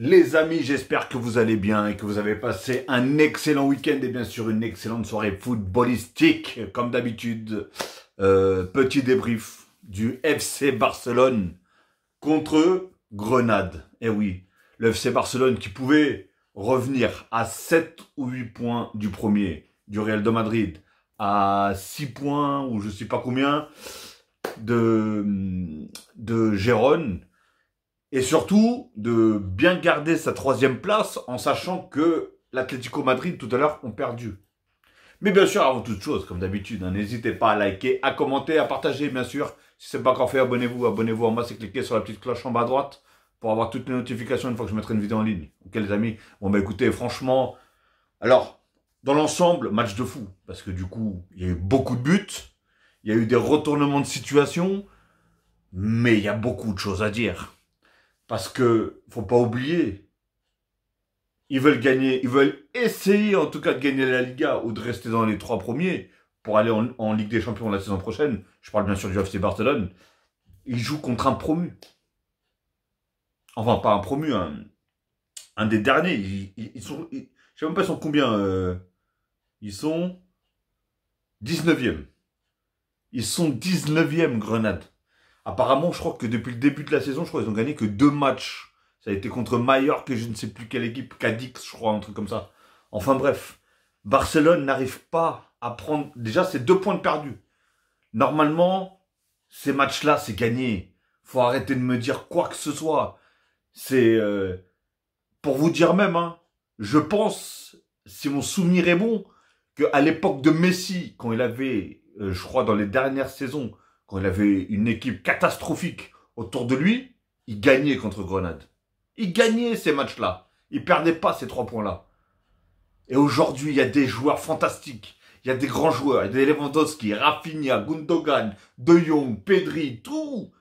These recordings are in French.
Les amis, j'espère que vous allez bien et que vous avez passé un excellent week-end et bien sûr une excellente soirée footballistique, comme d'habitude. Euh, petit débrief du FC Barcelone contre Grenade. Eh oui, le FC Barcelone qui pouvait revenir à 7 ou 8 points du premier, du Real de Madrid, à 6 points ou je ne sais pas combien de, de Gérone et surtout, de bien garder sa troisième place en sachant que l'Atlético Madrid, tout à l'heure, ont perdu. Mais bien sûr, avant toute chose, comme d'habitude, hein, n'hésitez pas à liker, à commenter, à partager, bien sûr. Si ce n'est pas encore fait, abonnez-vous, abonnez-vous en moi et cliquez sur la petite cloche en bas à droite pour avoir toutes les notifications une fois que je mettrai une vidéo en ligne. Ok les amis Bon bah écoutez, franchement, alors, dans l'ensemble, match de fou. Parce que du coup, il y a eu beaucoup de buts, il y a eu des retournements de situation, mais il y a beaucoup de choses à dire. Parce que, faut pas oublier, ils veulent gagner, ils veulent essayer en tout cas de gagner la Liga ou de rester dans les trois premiers pour aller en, Ligue des Champions la saison prochaine. Je parle bien sûr du FC Barcelone. Ils jouent contre un promu. Enfin, pas un promu, un, des derniers. Ils, sont, je sais même pas sur combien. ils sont 19e. Euh, ils sont 19e, Grenade. Apparemment, je crois que depuis le début de la saison, je crois qu'ils ont gagné que deux matchs. Ça a été contre Mallorca et je ne sais plus quelle équipe, Cadix, je crois, un truc comme ça. Enfin bref, Barcelone n'arrive pas à prendre. Déjà, c'est deux points de perdu. Normalement, ces matchs-là, c'est gagné. Faut arrêter de me dire quoi que ce soit. C'est euh, pour vous dire même, hein, je pense, si mon souvenir est bon, qu'à l'époque de Messi, quand il avait, euh, je crois, dans les dernières saisons, quand il avait une équipe catastrophique autour de lui, il gagnait contre Grenade. Il gagnait ces matchs-là. Il perdait pas ces trois points-là. Et aujourd'hui, il y a des joueurs fantastiques. Il y a des grands joueurs. Il y a des Lewandowski, Rafinha, Gundogan, De Jong, Pedri, tout.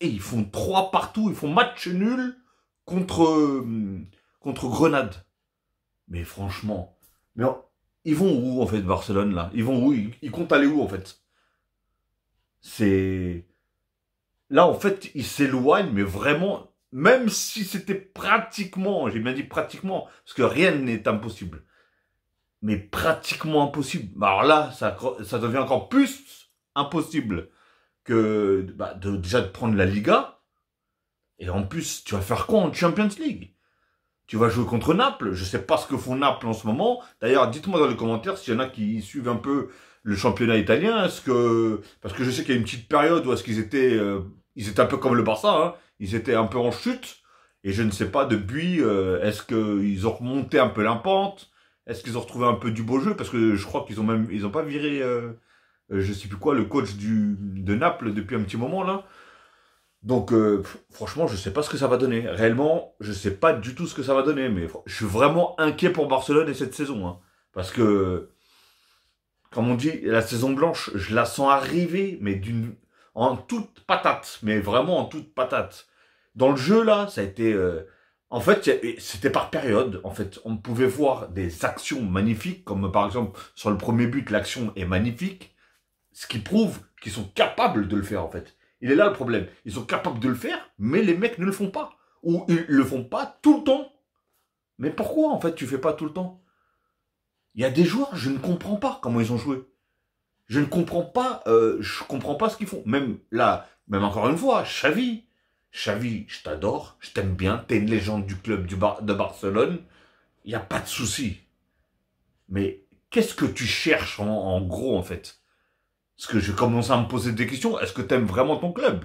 Et ils font trois partout. Ils font match nul contre, euh, contre Grenade. Mais franchement, mais ils vont où en fait Barcelone là Ils vont où ils, ils comptent aller où en fait c'est... Là, en fait, il s'éloigne, mais vraiment, même si c'était pratiquement, j'ai bien dit pratiquement, parce que rien n'est impossible, mais pratiquement impossible. Bah, alors là, ça, ça devient encore plus impossible que bah, de, déjà de prendre la Liga, et en plus, tu vas faire quoi en Champions League Tu vas jouer contre Naples Je sais pas ce que font Naples en ce moment. D'ailleurs, dites-moi dans les commentaires s'il y en a qui suivent un peu le championnat italien Est-ce que parce que je sais qu'il y a une petite période où est-ce qu'ils étaient euh, ils étaient un peu comme le Barça, hein, ils étaient un peu en chute et je ne sais pas depuis euh, est-ce qu'ils ont remonté un peu pente Est-ce qu'ils ont retrouvé un peu du beau jeu parce que je crois qu'ils ont même ils ont pas viré je euh, je sais plus quoi le coach du de Naples depuis un petit moment là. Donc franchement, je sais pas ce que ça va donner. Réellement, je sais pas du tout ce que ça va donner, mais je suis vraiment inquiet pour Barcelone et cette saison, hein, parce que comme on dit, la saison blanche, je la sens arriver, mais d'une en toute patate, mais vraiment en toute patate. Dans le jeu là, ça a été, euh, en fait, c'était par période. En fait, on pouvait voir des actions magnifiques, comme par exemple sur le premier but, l'action est magnifique, ce qui prouve qu'ils sont capables de le faire en fait. Il est là le problème. Ils sont capables de le faire, mais les mecs ne le font pas ou ils le font pas tout le temps. Mais pourquoi en fait tu fais pas tout le temps il y a des joueurs, je ne comprends pas comment ils ont joué. Je ne comprends pas, euh, je comprends pas ce qu'ils font. Même là, même encore une fois, Xavi. Xavi, je t'adore, je t'aime bien, t'es une légende du club de Barcelone. Il n'y a pas de souci. Mais qu'est-ce que tu cherches en, gros, en fait Parce que je commence à me poser des questions. Est-ce que t'aimes vraiment ton club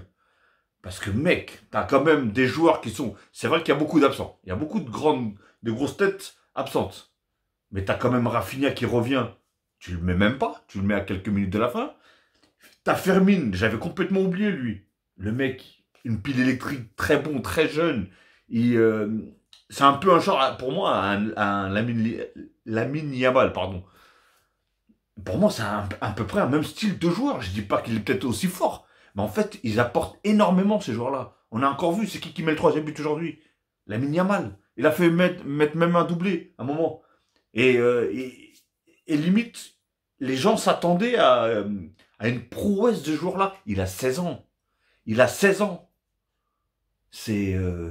Parce que, mec, t'as quand même des joueurs qui sont... C'est vrai qu'il y a beaucoup d'absents. Il y a beaucoup de grandes, de grosses têtes absentes mais t'as quand même Rafinha qui revient. Tu le mets même pas, tu le mets à quelques minutes de la fin. T'as Fermine, j'avais complètement oublié lui. Le mec, une pile électrique, très bon, très jeune. Euh, c'est un peu un genre, pour moi, un, un Lamine, Lamine pardon. Pour moi, c'est à peu près un même style de joueur. Je dis pas qu'il est peut-être aussi fort, mais en fait, ils apportent énormément ces joueurs-là. On a encore vu, c'est qui qui met le troisième but aujourd'hui Lamine Yamal. Il a fait mettre, mettre même un doublé à un moment. Euh, et, limite, les gens s'attendaient à, euh, une prouesse de jour-là. Il a 16 ans. Il a 16 ans. C'est... Euh,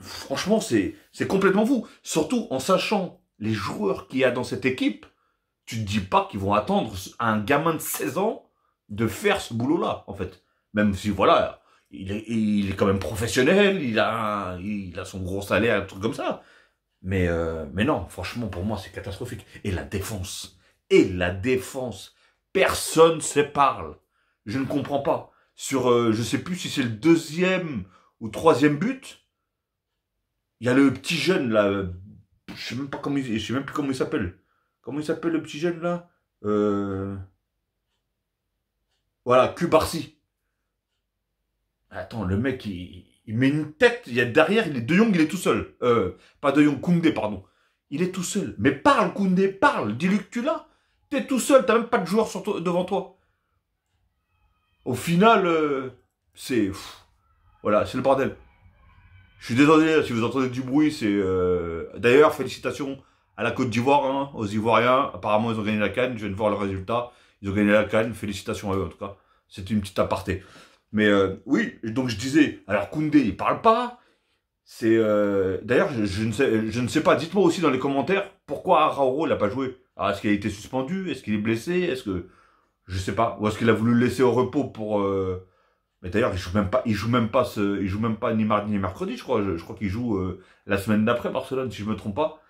franchement, c'est complètement fou. Surtout en sachant les joueurs qu'il y a dans cette équipe, tu te dis pas qu'ils vont attendre un gamin de 16 ans de faire ce boulot-là, en fait. Même si, voilà, il est, quand même professionnel, il a, il a son gros salaire, un truc comme ça. Mais, euh, mais non, franchement, pour moi, c'est catastrophique. Et la défense. Et la défense. Personne ne se parle. Je ne comprends pas. Sur, euh, je ne sais plus si c'est le deuxième ou troisième but, il y a le petit jeune, là. Euh, je ne sais, même pas comment je sais même plus comment il s'appelle. Comment il s'appelle le petit jeune, là euh... Voilà, Kubarsi. Attends, le mec, il, il met une tête, il y a derrière, il est De Jong, il est tout seul. Euh, pas De Jong, Koundé, pardon. Il est tout seul. Mais parle, Koundé, parle. Dis-lui que tu l'as. T'es tout seul, t'as même pas de joueur devant toi. Au final, euh, c'est... Voilà, c'est le bordel. Je suis désolé si vous entendez du bruit, c'est... Euh, d'ailleurs, félicitations à la Côte d'Ivoire, hein, aux Ivoiriens. Apparemment, ils ont gagné la canne, je viens de voir le résultat. Ils ont gagné la canne, félicitations à eux en tout cas. C'est une petite aparté. Mais euh, oui, donc je disais, alors Koundé, il parle pas. C'est euh, D'ailleurs, je, ne sais, je ne sais pas, dites-moi aussi dans les commentaires pourquoi il n'a pas joué. Ah, est-ce qu'il a été suspendu Est-ce qu'il est blessé Est-ce que. Je sais pas. Ou est-ce qu'il a voulu le laisser au repos pour. Euh, mais d'ailleurs, il joue même pas, il joue même pas, ce, il joue même pas ni mardi ni mercredi, je crois. Je, crois qu'il joue la semaine d'après Barcelone, si je me trompe pas.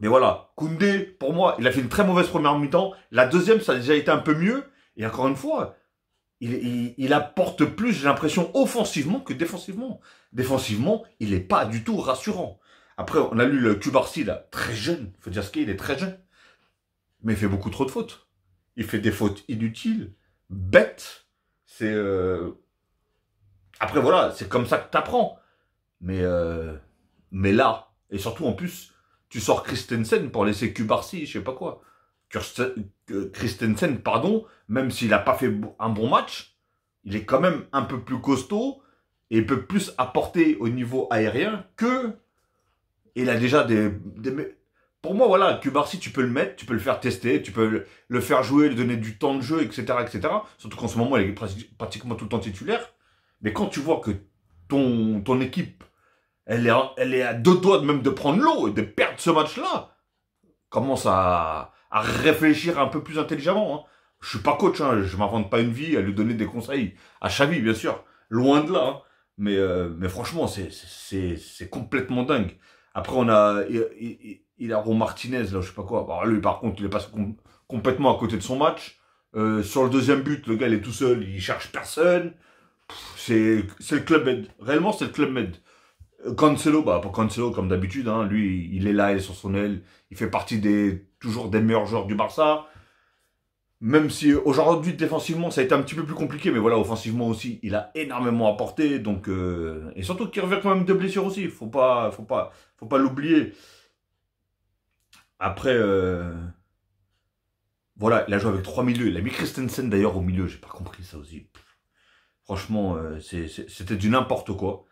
Mais voilà, Koundé, pour moi, il a fait une très mauvaise première mi-temps. La deuxième, ça a déjà été un peu mieux. Et encore une fois, il, apporte plus, j'ai l'impression, offensivement que défensivement. Défensivement, il n'est pas du tout rassurant. Après, on a lu le Cubarsi, là, très jeune. faut dire ce qu'il est, très jeune. Mais il fait beaucoup trop de fautes. Il fait des fautes inutiles, bêtes. C'est... Euh, après, voilà, c'est comme ça que t'apprends. Mais, euh, Mais là, et surtout, en plus, tu sors Christensen pour laisser Cubarsi, je sais pas quoi. Euh, Christensen, pardon, même s'il n'a pas fait un bon match, il est quand même un peu plus costaud et peut plus apporter au niveau aérien que. Il a déjà des. pour moi, voilà, Kubarsi, tu peux le mettre, tu peux le faire tester, tu peux le faire jouer, lui donner du temps de jeu, etc. etc. Surtout qu'en ce moment, il est pratiquement tout le temps titulaire. Mais quand tu vois que ton, ton équipe, elle est, elle est à deux doigts même de prendre l'eau et de perdre ce match-là, commence à à réfléchir un peu plus intelligemment. Je hein. Je suis pas coach, hein, je m'invente pas une vie à lui donner des conseils. À Xavi, bien sûr, loin de là. Hein. Mais, euh, mais franchement, c'est complètement dingue. Après, on a Hilaro Martinez, là, je sais pas quoi. lui, par contre, il est passé complètement à côté de son match. Euh, sur le deuxième but, le gars, il est tout seul, il cherche personne. C'est le club med. Réellement, c'est le club med. Euh, Cancelo, bah, pour Cancelo, comme d'habitude, hein. lui, il est là, il est sur son aile. Il fait partie des toujours des meilleurs joueurs du Barça. Même si aujourd'hui, défensivement, ça a été un petit peu plus compliqué, mais voilà, offensivement aussi, il a énormément apporté. Donc, euh, et surtout qu'il revient quand même de blessures aussi, faut pas, faut pas, faut pas l'oublier. Après, euh, voilà, il a joué avec trois milieux. Il a mis Christensen d'ailleurs au milieu, j'ai pas compris ça aussi. franchement, euh, c'était du n'importe quoi.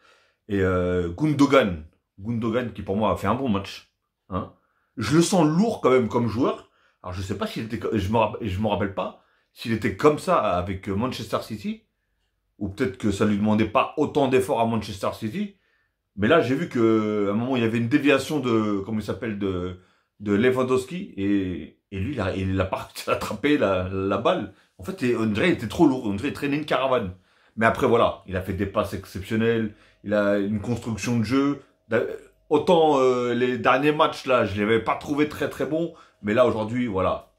Et Gundogan, Gundogan qui pour moi a fait un bon match. Hein je le sens lourd quand même comme joueur. Alors je sais pas s'il était, je me je me rappelle pas s'il était comme ça avec Manchester City ou peut-être que ça lui demandait pas autant d'efforts à Manchester City. Mais là, j'ai vu que à un moment il y avait une déviation de comment il s'appelle de de Lewandowski et, et lui il a, il a pas attrapé la, la balle. En fait, André était trop lourd, André traînait une caravane. Mais après voilà, il a fait des passes exceptionnelles, il a une construction de jeu. Autant euh, les derniers matchs, là, je ne avais pas trouvé très très bon. Mais là, aujourd'hui, voilà.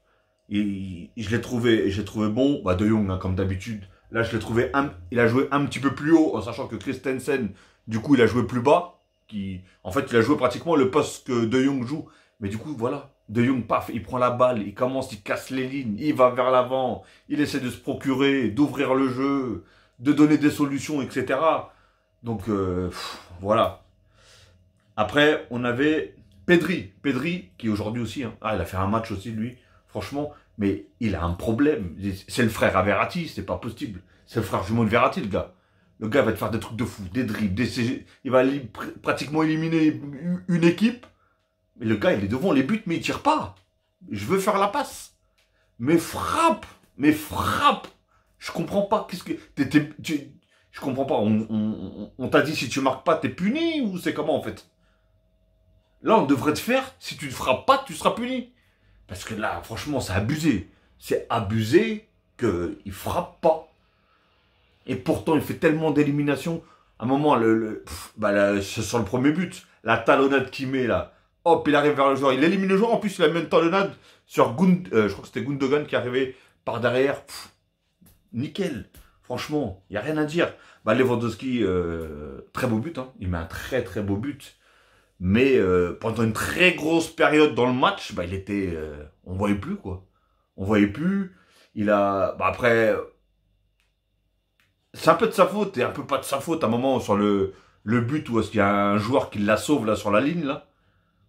je l'ai trouvé, j'ai trouvé bon. Bah, De Jong, hein, comme d'habitude. Là, je l'ai trouvé, un, il a joué un petit peu plus haut, en sachant que Christensen, du coup, il a joué plus bas. Qui, en fait, il a joué pratiquement le poste que De Jong joue. Mais du coup, voilà. De Jong, paf, il prend la balle, il commence, il casse les lignes, il va vers l'avant, il essaie de se procurer, d'ouvrir le jeu, de donner des solutions, etc. Donc, euh, voilà. Après, on avait Pedri. Pedri, qui aujourd'hui aussi, hein. ah, il a fait un match aussi, lui, franchement, mais il a un problème. C'est le frère Averati, c'est pas possible. C'est le frère jumeau de Verratti, le gars. Le gars va te faire des trucs de fou, des dribbles, des... il va pratiquement éliminer une équipe. Mais le gars, il est devant les buts, mais il tire pas. Je veux faire la passe. Mais frappe Mais frappe Je comprends pas. Qu'est-ce que. je comprends pas. On, on t'a dit si tu marques pas, t'es puni ou c'est comment en fait Là, on devrait te faire, si tu ne frappes pas, tu seras puni. Parce que là, franchement, c'est abusé. C'est abusé qu'il ne frappe pas. Et pourtant, il fait tellement d'éliminations. À un moment, le, bah sur le premier but, la talonnade qu'il met là, hop, il arrive vers le joueur, il élimine le joueur. En plus, il a mis une talonnade sur Gund, euh, je crois que c'était Gundogan qui arrivait par derrière. nickel. Franchement, il n'y a rien à dire. Bah, Lewandowski, euh, très beau but. Hein. Il met un très très beau but. Mais euh, pendant une très grosse période dans le match, bah, il était, euh, on voyait plus quoi. On voyait plus. Il a, bah, après, euh, c'est un peu de sa faute et un peu pas de sa faute à un moment sur le le but où est-ce qu'il y a un joueur qui la sauve là sur la ligne là.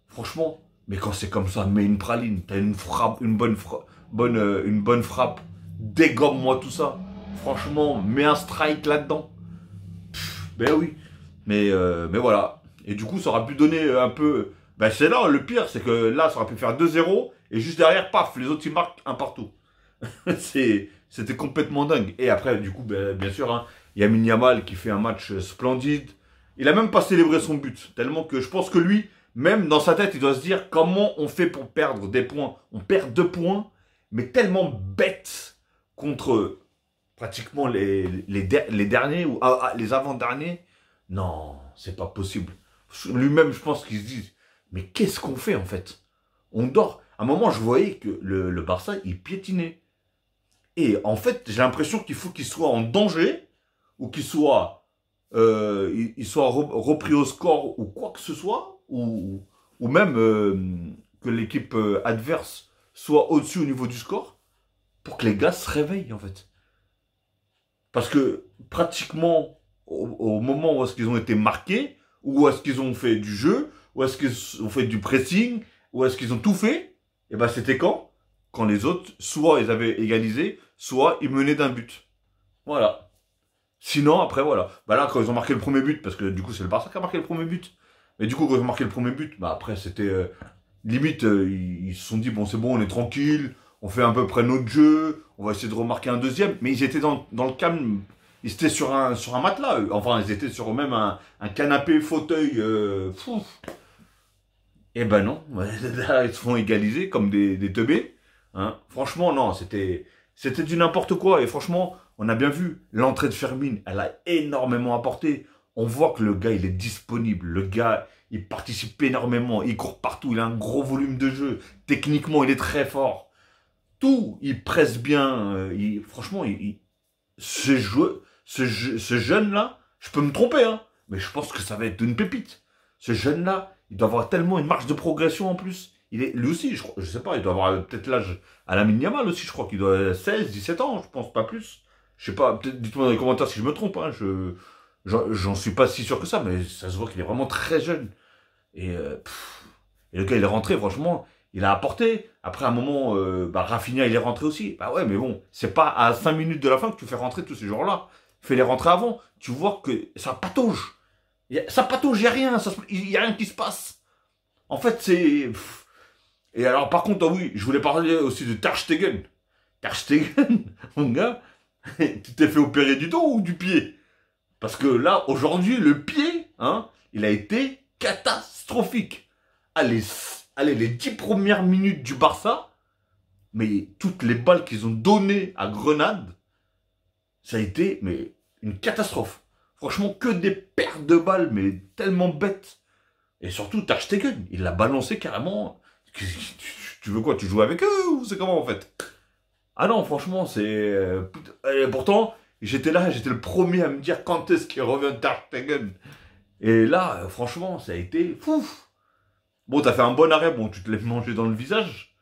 Franchement, mais quand c'est comme ça, mets une praline, t'as une frappe, une bonne frappe, bonne, une bonne frappe, dégomme-moi tout ça. Franchement, mets un strike là-dedans. Ben oui, mais mais voilà, et du coup, ça aurait pu donner un peu... Ben, c'est là, le pire, c'est que là, ça aurait pu faire 2-0. Et juste derrière, paf, les autres, ils marquent un partout. C'était complètement dingue. Et après, du coup, ben, bien sûr, hein, il y a Yamal qui fait un match splendide. Il a même pas célébré son but. Tellement que je pense que lui, même dans sa tête, il doit se dire comment on fait pour perdre des points. On perd deux points, mais tellement bête contre pratiquement les, les, derniers ou ah, ah, les avant-derniers. Non, c'est pas possible. Lui-même, je pense qu'il se dit, mais qu'est-ce qu'on fait en fait On dort. À un moment, je voyais que le, le Barça, il piétinait. Et en fait, j'ai l'impression qu'il faut qu'il soit en danger ou qu'il soit, euh, repris au score ou quoi que ce soit, ou, même euh, que l'équipe euh, adverse soit au-dessus au niveau du score, pour que les gars se réveillent en fait. Parce que pratiquement au, au moment où est-ce qu'ils ont été marqués, ou est-ce qu'ils ont fait du jeu Ou est-ce qu'ils ont fait du pressing Ou est-ce qu'ils ont tout fait Et eh ben c'était quand Quand les autres, soit ils avaient égalisé, soit ils menaient d'un but. Voilà. Sinon, après, voilà. Bah là, quand ils ont marqué le premier but, parce que du coup, c'est le Barça qui a marqué le premier but. Mais du coup, quand ils ont marqué le premier but, bah après, c'était... Euh, limite, euh, ils se sont dit, bon, c'est bon, on est tranquille, on fait à peu près notre jeu, on va essayer de remarquer un deuxième. Mais ils étaient dans, dans le calme ils étaient sur un, sur un matelas, Enfin, ils étaient sur même un, un canapé, fauteuil. Euh, eh ben non, là, ils se font égaliser comme des, des teubés. Hein. Franchement, non, c'était c'était du n'importe quoi. Et franchement, on a bien vu, l'entrée de Fermin, elle a énormément apporté. On voit que le gars, il est disponible. Le gars, il participe énormément. Il court partout. Il a un gros volume de jeu. Techniquement, il est très fort. Tout, il presse bien. Euh, franchement, il, ce ce, jeune-là, je peux me tromper, hein, mais je pense que ça va être une pépite. Ce jeune-là, il doit avoir tellement une marge de progression en plus. Il est, lui aussi, je, je sais pas, il doit avoir peut-être l'âge à la Yamal aussi, je crois qu'il doit avoir 16, 17 ans, je pense, pas plus. Je sais pas, dites-moi dans les commentaires si je me trompe, hein, je j'en suis pas si sûr que ça, mais ça se voit qu'il est vraiment très jeune. Et, euh, le gars, il est rentré, franchement, il a apporté. Après, un moment, euh, bah, Raffinia, il est rentré aussi. Bah ouais, mais bon, c'est pas à 5 minutes de la fin que tu fais rentrer tous ces joueurs-là. Fais-les rentrer avant. Tu vois que ça patauge. Ça patauge, il n'y a rien. Il n'y a rien qui se passe. En fait, c'est... Et alors, par contre, ah oui, je voulais parler aussi de Tarstegen. Stegen. mon gars, tu t'es fait opérer du dos ou du pied Parce que là, aujourd'hui, le pied, hein, il a été catastrophique. Allez, allez, les dix premières minutes du Barça, mais toutes les balles qu'ils ont données à Grenade, ça a été mais une catastrophe. Franchement, que des pertes de balles, mais tellement bêtes. Et surtout, Stegen, il l'a balancé carrément. Tu veux quoi Tu joues avec eux ou c'est comment en fait Ah non, franchement, c'est. Euh, et pourtant, j'étais là, j'étais le premier à me dire quand est-ce qu'il revient Stegen Et là, euh, franchement, ça a été fou. Bon, t'as fait un bon arrêt, bon, tu te l'es mangé dans le visage.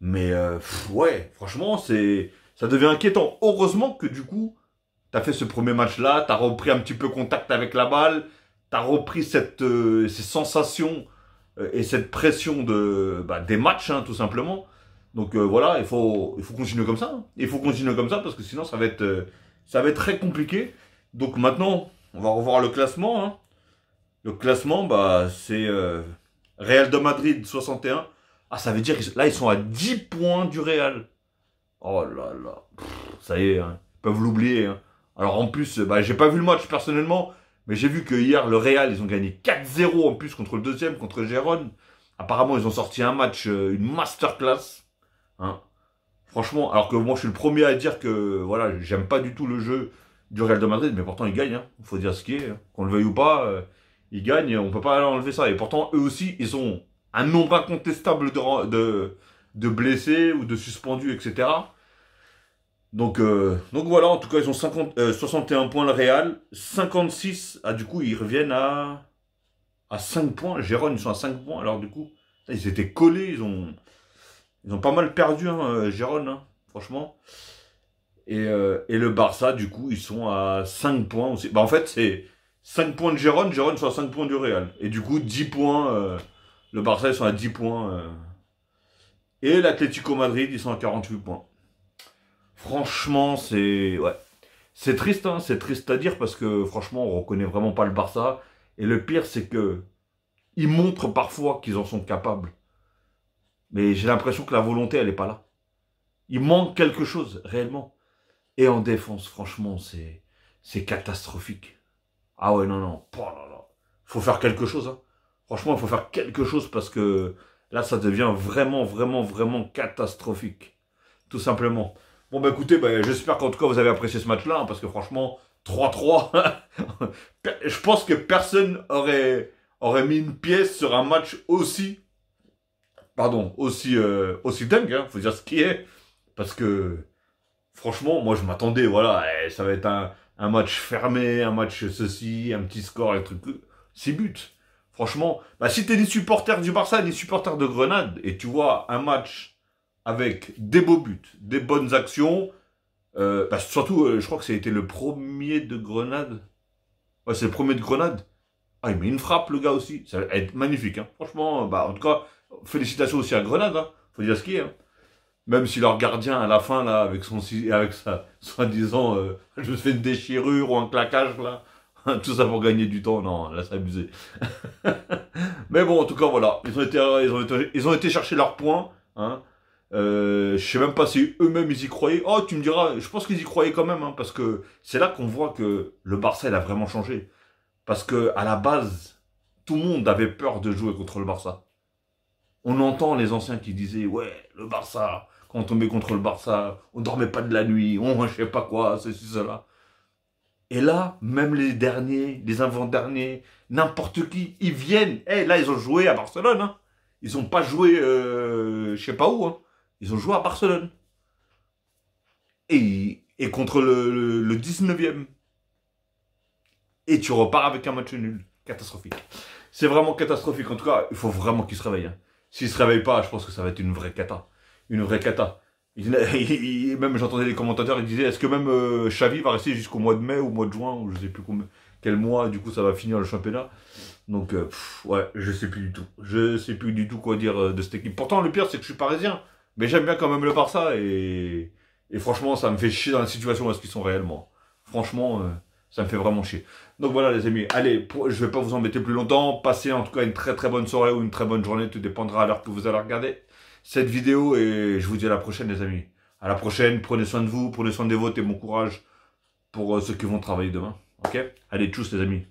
Mais euh, ouais, franchement, c'est. Ça devient inquiétant. Heureusement que du coup, tu as fait ce premier match-là, Tu as repris un petit peu contact avec la balle, Tu as repris cette, euh, ces sensations euh, et cette pression de, bah, des matchs, hein, tout simplement. Donc euh, voilà, il faut, il faut continuer comme ça. Hein. Il faut continuer comme ça parce que sinon, ça va être, ça va être très compliqué. Donc maintenant, on va revoir le classement. Hein. Le classement, bah, c'est Real de Madrid 61. Ah, ça veut dire que là, ils sont à 10 points du Real. Oh là là. ça y est, hein. ils peuvent l'oublier. Hein. Alors en plus, bah, j'ai pas vu le match personnellement, mais j'ai vu que hier, le Real, ils ont gagné 4-0 en plus contre le deuxième, contre Gérone. Apparemment, ils ont sorti un match, euh, une masterclass. Hein. Franchement, alors que moi, je suis le premier à dire que voilà, j'aime pas du tout le jeu du Real de Madrid, mais pourtant, ils gagnent. Il hein. faut dire ce qui est. Qu'on le veuille ou pas, euh, ils gagnent. On peut pas enlever ça. Et pourtant, eux aussi, ils ont un nombre incontestable de, de, de blessés ou de suspendus, etc. Donc, euh, donc voilà, en tout cas, ils ont 61 euh, points le Real, 56, ah, du coup, ils reviennent à, 5 points. Gérone, ils sont à 5 points, alors du coup, ils étaient collés, ils ont, ils pas mal perdu, hein, euh, Gérone, hein, franchement. Et, le Barça, du coup, ils sont à 5 points aussi. Bah, en fait, c'est 5 points de Gérone, Gérone sont 5 points du Real. Et du coup, 10 points, le Barça, ils sont à 10 points. Et l'Atlético Madrid, ils sont à 48 points. Franchement, c'est. Ouais. C'est triste, hein, c'est triste à dire parce que franchement, on reconnaît vraiment pas le Barça. Et le pire, c'est que ils montrent parfois qu'ils en sont capables. Mais j'ai l'impression que la volonté, elle n'est pas là. Il manque quelque chose, réellement. Et en défense, franchement, c'est, c'est catastrophique. Ah ouais, non, non. Faut faire quelque chose. Hein. Franchement, il faut faire quelque chose parce que Là, ça devient vraiment, vraiment, vraiment catastrophique. Tout simplement. Bon, bah écoutez, bah, j'espère qu'en tout cas, vous avez apprécié ce match-là, hein, parce que franchement, 3-3, je pense que personne aurait, aurait mis une pièce sur un match aussi, pardon, aussi, euh, aussi dingue, hein, faut dire ce qui est, parce que franchement, moi je m'attendais, voilà, eh, ça va être un, match fermé, un match ceci, un petit score, un truc, 6 buts. Franchement, bah si tu es des supporters du Barça, des supporters de Grenade, et tu vois un match avec des beaux buts, des bonnes actions, euh, bah, surtout, euh, je crois que ça a été le premier de Grenade. Ouais, c'est le premier de Grenade. Ah, il met une frappe, le gars aussi. Ça va être magnifique. Hein. Franchement, euh, bah, en tout cas, félicitations aussi à Grenade. Hein. Faut dire ce qu'il y a. Même si leur gardien, à la fin, là, avec son avec sa soi-disant, je fais une déchirure ou un claquage, là, Tout ça pour gagner du temps, non, là c'est abusé. Mais bon, en tout cas, voilà. Ils ont été, ils ont été, ils ont chercher leurs points. Hein. Euh, je sais même pas si eux-mêmes ils y croyaient. Oh, tu me diras, je pense qu'ils y croyaient quand même, hein, parce que c'est là qu'on voit que le Barça il a vraiment changé. Parce que à la base, tout le monde avait peur de jouer contre le Barça. On entend les anciens qui disaient ouais, le Barça, quand on tombait contre le Barça, on dormait pas de la nuit, on je sais pas quoi, ceci, cela. Et là, même les derniers, les avant-derniers, n'importe qui, ils viennent. Eh, là, ils ont joué à Barcelone. Hein. Ils n'ont pas joué, je euh, je sais pas où. Hein. Ils ont joué à Barcelone. Et, contre le, 19e. Et tu repars avec un match nul. Catastrophique. C'est vraiment catastrophique. En tout cas, il faut vraiment qu'ils se réveillent. Hein. S'ils ne se réveillent pas, je pense que ça va être une vraie cata. Une vraie cata. même j'entendais les commentateurs, ils disaient est-ce que même euh, Xavi va rester jusqu'au mois de mai ou au mois de juin ou je sais plus quel mois du coup ça va finir le championnat. Donc euh, ouais, je sais plus du tout. Je sais plus du tout quoi dire euh, de cette équipe. Pourtant le pire c'est que je suis parisien, mais j'aime bien quand même le Barça et, franchement ça me fait chier dans la situation où qu'ils sont réellement. Franchement ça me fait vraiment chier. Donc voilà les amis, allez, je je vais pas vous embêter plus longtemps. Passez en tout cas une très très bonne soirée ou une très bonne journée, tout dépendra à l'heure que vous allez regarder cette vidéo et je vous dis à la prochaine les amis. À la prochaine, prenez soin de vous, prenez soin des votes et bon courage pour euh, ceux qui vont travailler demain. Ok Allez, tous les amis.